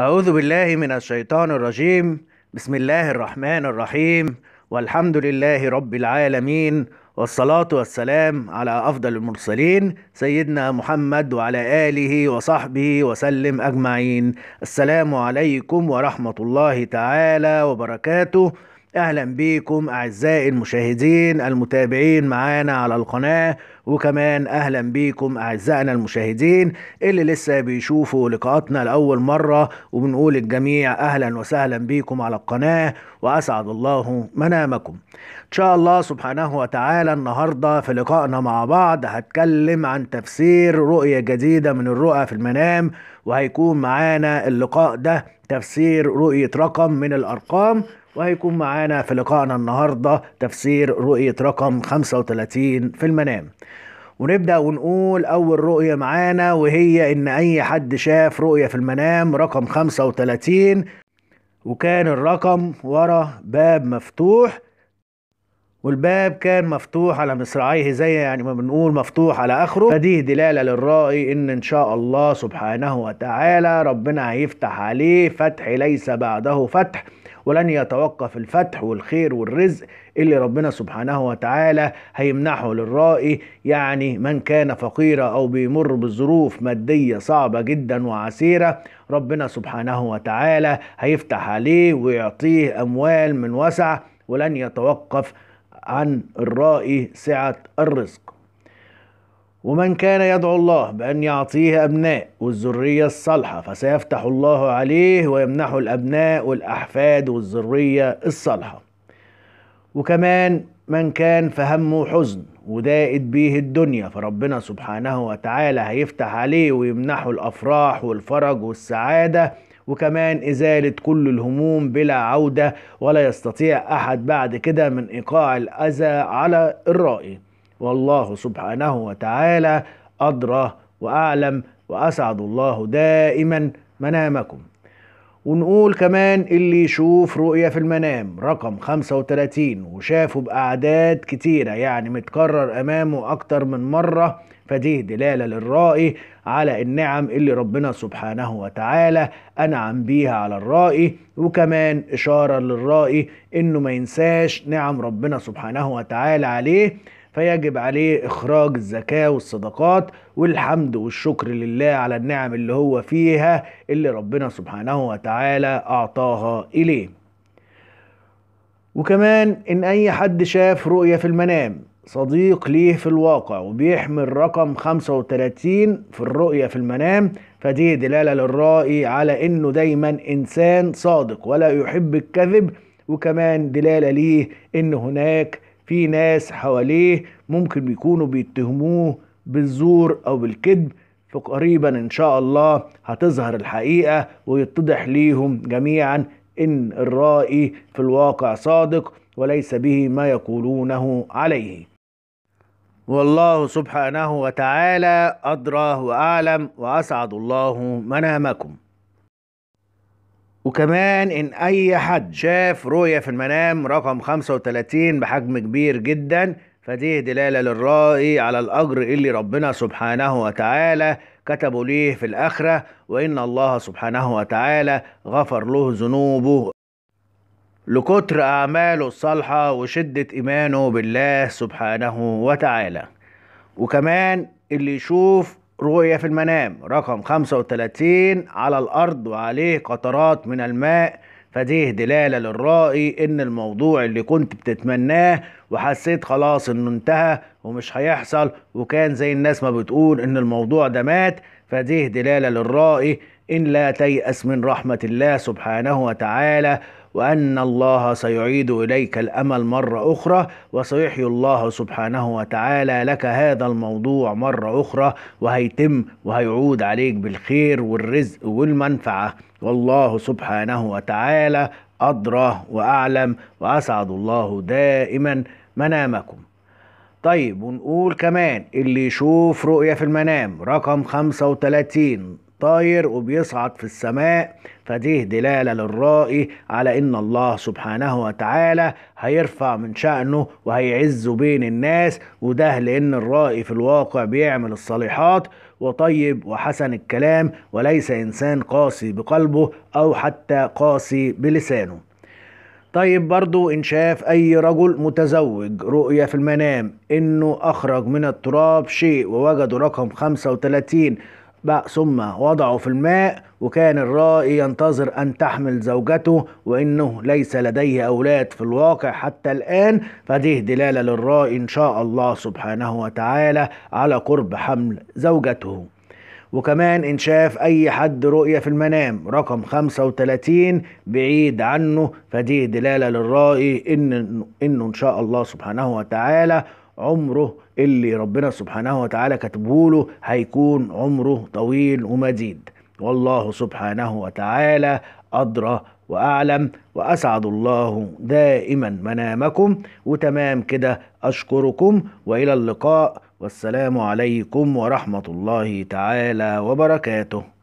أعوذ بالله من الشيطان الرجيم بسم الله الرحمن الرحيم والحمد لله رب العالمين والصلاة والسلام على أفضل المرسلين سيدنا محمد وعلى آله وصحبه وسلم أجمعين السلام عليكم ورحمة الله تعالى وبركاته اهلا بيكم اعزائي المشاهدين المتابعين معانا على القناة وكمان اهلا بيكم اعزائنا المشاهدين اللي لسه بيشوفوا لقاءاتنا لاول مرة وبنقول الجميع اهلا وسهلا بيكم على القناة واسعد الله منامكم ان شاء الله سبحانه وتعالى النهاردة في لقائنا مع بعض هتكلم عن تفسير رؤية جديدة من الرؤى في المنام وهيكون معانا اللقاء ده تفسير رؤية رقم من الأرقام وهيكون معانا في لقائنا النهاردة تفسير رؤية رقم 35 في المنام ونبدأ ونقول أول رؤية معانا وهي إن أي حد شاف رؤية في المنام رقم 35 وكان الرقم ورا باب مفتوح والباب كان مفتوح على مصراعيه زي يعني ما بنقول مفتوح على اخره فدي دلاله للرائي ان ان شاء الله سبحانه وتعالى ربنا هيفتح عليه فتح ليس بعده فتح ولن يتوقف الفتح والخير والرزق اللي ربنا سبحانه وتعالى هيمنحه للرائي يعني من كان فقيرا او بيمر بظروف ماديه صعبه جدا وعسيره ربنا سبحانه وتعالى هيفتح عليه ويعطيه اموال من وسع ولن يتوقف عن الرائي سعة الرزق ومن كان يدعو الله بأن يعطيه أبناء والذرية الصالحة فسيفتح الله عليه ويمنحه الأبناء والأحفاد والذرية الصالحة وكمان من كان فهمه حزن وضاقت بيه الدنيا فربنا سبحانه وتعالى هيفتح عليه ويمنحه الأفراح والفرج والسعادة وكمان إزالة كل الهموم بلا عودة ولا يستطيع أحد بعد كده من إيقاع الأذى على الرائي والله سبحانه وتعالى أدرى وأعلم وأسعد الله دائما منامكم ونقول كمان اللي يشوف رؤية في المنام رقم 35 وشافه بأعداد كتيرة يعني متكرر أمامه أكتر من مرة فدي دلالة للرائي على النعم اللي ربنا سبحانه وتعالى أنعم بيها على الرائي وكمان إشارة للرائي إنه ما ينساش نعم ربنا سبحانه وتعالى عليه فيجب عليه إخراج الزكاة والصدقات والحمد والشكر لله على النعم اللي هو فيها اللي ربنا سبحانه وتعالى أعطاها إليه وكمان إن أي حد شاف رؤية في المنام صديق ليه في الواقع وبيحمل رقم 35 في الرؤية في المنام فدي دلالة للرائي على انه دايما انسان صادق ولا يحب الكذب وكمان دلالة ليه ان هناك في ناس حواليه ممكن بيكونوا بيتهموه بالزور او بالكذب فقريبا ان شاء الله هتظهر الحقيقة ويتضح ليهم جميعا ان الرائي في الواقع صادق وليس به ما يقولونه عليه والله سبحانه وتعالى أدرى وأعلم وأسعد الله منامكم وكمان ان اي حد شاف رؤية في المنام رقم 35 بحجم كبير جدا فدي دلالة للرائي على الأجر اللي ربنا سبحانه وتعالى كتبه ليه في الآخرة وإن الله سبحانه وتعالى غفر له ذنوبه لكتر أعماله الصالحة وشدة إيمانه بالله سبحانه وتعالى وكمان اللي يشوف رؤية في المنام رقم 35 على الأرض وعليه قطرات من الماء فديه دلالة للرائي إن الموضوع اللي كنت بتتمناه وحسيت خلاص إنه انتهى ومش هيحصل وكان زي الناس ما بتقول إن الموضوع ده مات فديه دلالة للرائي إن لا تيأس من رحمة الله سبحانه وتعالى وأن الله سيعيد إليك الأمل مرة أخرى وسيحيي الله سبحانه وتعالى لك هذا الموضوع مرة أخرى وهيتم وهيعود عليك بالخير والرزق والمنفعة والله سبحانه وتعالى أدرى وأعلم وأسعد الله دائما منامكم طيب ونقول كمان اللي يشوف رؤية في المنام رقم 35 طاير وبيصعد في السماء فديه دلالة للرائي على إن الله سبحانه وتعالى هيرفع من شأنه وهيعزه بين الناس وده لأن الرائي في الواقع بيعمل الصالحات وطيب وحسن الكلام وليس إنسان قاسي بقلبه أو حتى قاسي بلسانه طيب برضو إن شاف أي رجل متزوج رؤية في المنام إنه أخرج من التراب شيء ووجده رقم 35 بقى ثم وضعه في الماء وكان الرائي ينتظر أن تحمل زوجته وإنه ليس لديه أولاد في الواقع حتى الآن فده دلالة للرائي إن شاء الله سبحانه وتعالى على قرب حمل زوجته وكمان إن شاف أي حد رؤية في المنام رقم 35 بعيد عنه فده دلالة للرائي إن إنه إن شاء الله سبحانه وتعالى عمره اللي ربنا سبحانه وتعالى كاتبه له هيكون عمره طويل ومديد والله سبحانه وتعالى أدرى وأعلم وأسعد الله دائما منامكم وتمام كده أشكركم وإلى اللقاء والسلام عليكم ورحمة الله تعالى وبركاته